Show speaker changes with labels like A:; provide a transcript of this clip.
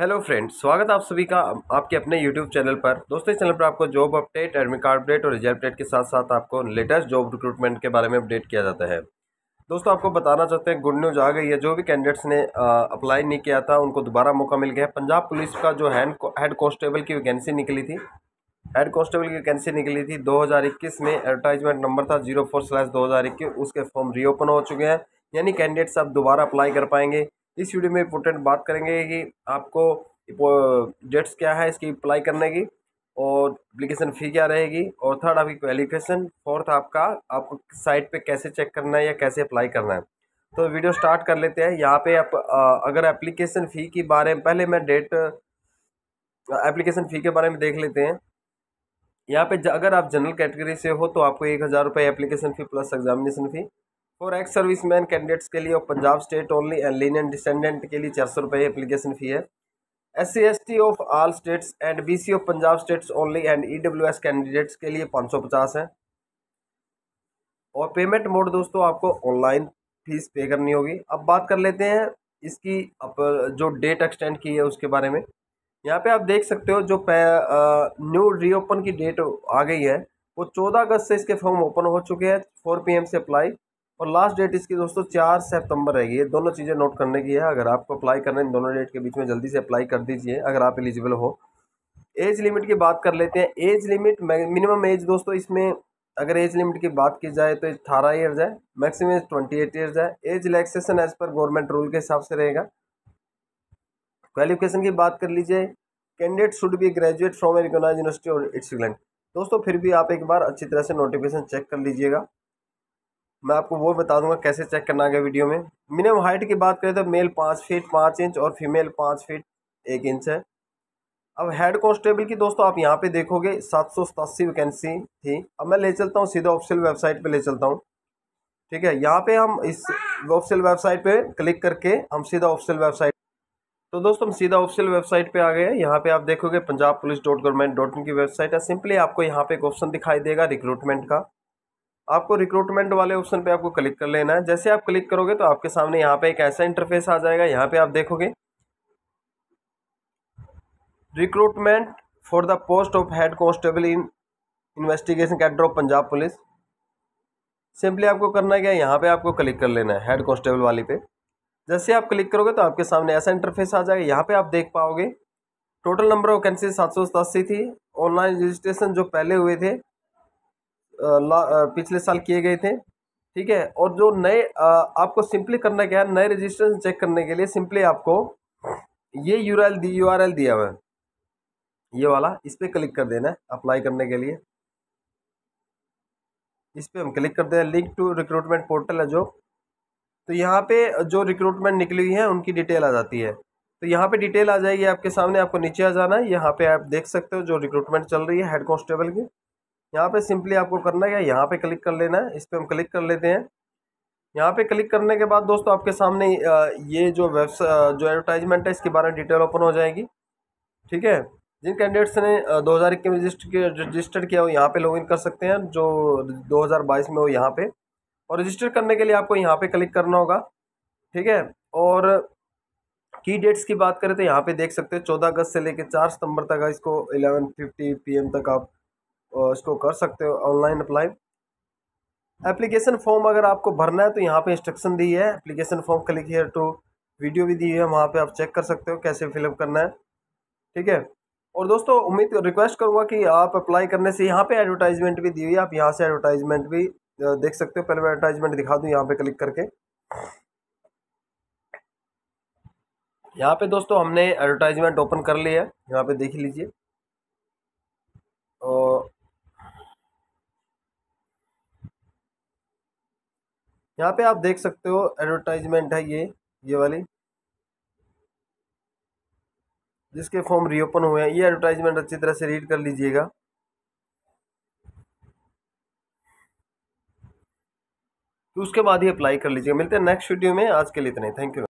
A: hello friends स्वागत आप सभी का आपके अपने यूट्यूब चैनल पर दोस्तों इस चैनल पर आपको job update admit card update और रिजल्ट अपडेट के साथ साथ आपको लेटेस्ट जॉब रिक्रूटमेंट के बारे में अपडेट किया जाता है दोस्तों आपको बताना चाहते हैं गुड न्यूज आ गई है जो भी कैंडिडेट्स ने अप्लाई नहीं किया था उनको दोबारा मौका मिल गया है पंजाब पुलिस का जो हैंड हेड कॉन्स्टेबल की वैकेंसी निकली थी हेड कॉन्स्टेबल की वैकेंसी निकली थी दो में एडवर्टाइजमेंट नंबर था जीरो फोर दो उसके फॉर्म रीओपन हो चुके हैं यानी कैंडिडेट्स अब दोबारा अप्लाई कर पाएंगे इस वीडियो में इम्पोर्टेंट बात करेंगे कि आपको डेट्स uh, क्या है इसकी अप्लाई करने की और अप्लीकेशन फ़ी क्या रहेगी और थर्ड आपकी क्वालिफिकेशन फोर्थ आपका आपको साइट पे कैसे चेक करना है या कैसे अप्लाई करना है तो वीडियो स्टार्ट कर लेते हैं यहाँ पे आप uh, अगर एप्लीकेशन फ़ी के बारे में पहले मैं डेट एप्लीकेशन फ़ी के बारे में देख लेते हैं यहाँ पे अगर आप जनरल कैटेगरी से हो तो आपको एक हज़ार रुपये application fee plus examination fee for ex serviceman candidates के लिए और Punjab state only and lineal descendant के लिए चार सौ रुपये एप्लीकेशन फ़ी है S C S T of all states and B C of Punjab states only and E W S candidates के लिए पाँच सौ पचास है और पेमेंट मोड दोस्तों आपको ऑनलाइन फीस पे करनी होगी अब बात कर लेते हैं इसकी अब जो डेट एक्सटेंड की है उसके बारे में यहाँ पे आप देख सकते हो जो न्यू रीओपन की डेट आ गई है वो चौदह अगस्त से इसके फॉर्म ओपन हो चुके हैं फोर पी से अप्लाई और लास्ट डेट इसकी दोस्तों चार सितंबर रहेगी ये दोनों चीज़ें नोट करने की है अगर आपको अप्लाई करना है इन दोनों डेट के बीच में जल्दी से अप्लाई कर दीजिए अगर आप एलिजिबल हो एज लिमिट की बात कर लेते हैं एज लिमिट मिनिमम एज दोस्तों इसमें अगर एज लिमिट की बात की जाए तो अठारह ईयर्स है maximum age twenty eight years है एज रिलैक्सेशन एज पर गवर्नमेंट रूल के हिसाब से रहेगा क्वालिफिकेशन की बात कर लीजिए candidate should be graduate from a recognise university और इट्स दोस्तों फिर भी आप एक बार अच्छी तरह से नोटिफिकेशन चेक कर लीजिएगा मैं आपको वो बता दूंगा कैसे चेक करना आगे वीडियो में मिनिमम हाइट की बात करें तो मेल पाँच फीट पाँच इंच और फीमेल पाँच फीट एक इंच है अब हेड कॉन्स्टेबल की दोस्तों आप यहाँ पे देखोगे सात सौ सतासी वैकेंसी थी अब मैं ले चलता हूँ सीधा ऑफिशियल वेबसाइट पे ले चलता हूँ ठीक है यहाँ पे हम इस ऑफिशियल वेबसाइट पे क्लिक करके हम सीधा ऑफिशियल वेबसाइट तो दोस्तों हम सीधा ऑफिशियल वेबसाइट पे आ गए यहाँ पे आप देखोगे Punjab police dot government dot in की वेबसाइट है सिंपली आपको यहाँ पे एक ऑप्शन दिखाई देगा रिक्रूटमेंट का आपको रिक्रूटमेंट वाले ऑप्शन पे आपको क्लिक कर लेना है जैसे आप क्लिक करोगे तो आपके सामने यहाँ पे एक ऐसा इंटरफेस आ जाएगा यहाँ पे आप देखोगे recruitment for the post of head constable in investigation cadre of Punjab police simply आपको करना क्या है यहाँ पे आपको क्लिक कर लेना है हेड कॉन्स्टेबल वाली पे जैसे आप क्लिक करोगे तो आपके सामने ऐसा इंटरफेस आ जाएगा यहाँ पे आप देख पाओगे टोटल नंबर ऑफ वैकेंसी सात सौ सतासी थी ऑनलाइन रजिस्ट्रेशन जो पहले हुए थे पिछले साल किए गए थे ठीक है और जो नए आपको सिंपली करना क्या है नए रजिस्ट्रेशन चेक करने के लिए सिंपली आपको ये यू आर दी यू दिया हुआ है ये वाला इस पर क्लिक कर देना है अप्लाई करने के लिए इस पर हम क्लिक कर दे लिंक टू रिक्रूटमेंट पोर्टल है जो तो यहाँ पे जो रिक्रूटमेंट निकली हुई है उनकी डिटेल आ जाती है तो यहाँ पे डिटेल आ जाएगी आपके सामने आपको नीचे आ जाना है यहाँ पे आप देख सकते हो जो रिक्रूटमेंट चल रही है हेड कॉन्स्टेबल की यहाँ पे सिंपली आपको करना है यहाँ पे क्लिक कर लेना है इस पर हम क्लिक कर लेते हैं यहाँ पे क्लिक करने के बाद दोस्तों आपके सामने ये जो वेब जो एडवर्टाइजमेंट है इसके बारे में डिटेल ओपन हो जाएगी ठीक है जिन कैंडिडेट्स ने दो हज़ार इक्कीस में रजिस्टर रजिस्टर किया हो यहाँ पे लॉगिन कर सकते हैं जो 2022 में हो यहाँ पे और रजिस्टर करने के लिए आपको यहाँ पे क्लिक करना होगा ठीक है और की डेट्स की बात करें तो यहाँ पे देख सकते हैं चौदह अगस्त से लेकर चार सितंबर तक इसको एलेवन फिफ्टी पी तक आप इसको कर सकते हो ऑनलाइन अप्लाई एप्लीकेशन फॉर्म अगर आपको भरना है तो यहाँ पे इंस्ट्रक्शन दी है application form click here to video भी दी है वहाँ पे आप चेक कर सकते हो कैसे फिलअप करना है ठीक है और दोस्तों उम्मीद रिक्वेस्ट करूँगा कि आप अप्लाई करने से यहाँ पे एडवर्टाइजमेंट भी दी हुई है आप यहाँ से एडवर्टाइजमेंट भी देख सकते हो पहले मैं एडवर्टाइजमेंट दिखा दूँ यहाँ पे क्लिक करके यहाँ पे दोस्तों हमने एडवर्टाइजमेंट ओपन कर लिया है यहाँ पे देख लीजिए और यहाँ पे आप देख सकते हो एडवर्टाइजमेंट है ये ये वाली जिसके फॉर्म रीओपन हुए हैं ये एडवर्टाइजमेंट अच्छी तरह से रीड कर लीजिएगा तो उसके बाद ही अप्लाई कर लीजिएगा मिलते हैं नेक्स्ट वीडियो में आज के लिए इतने थैंक यू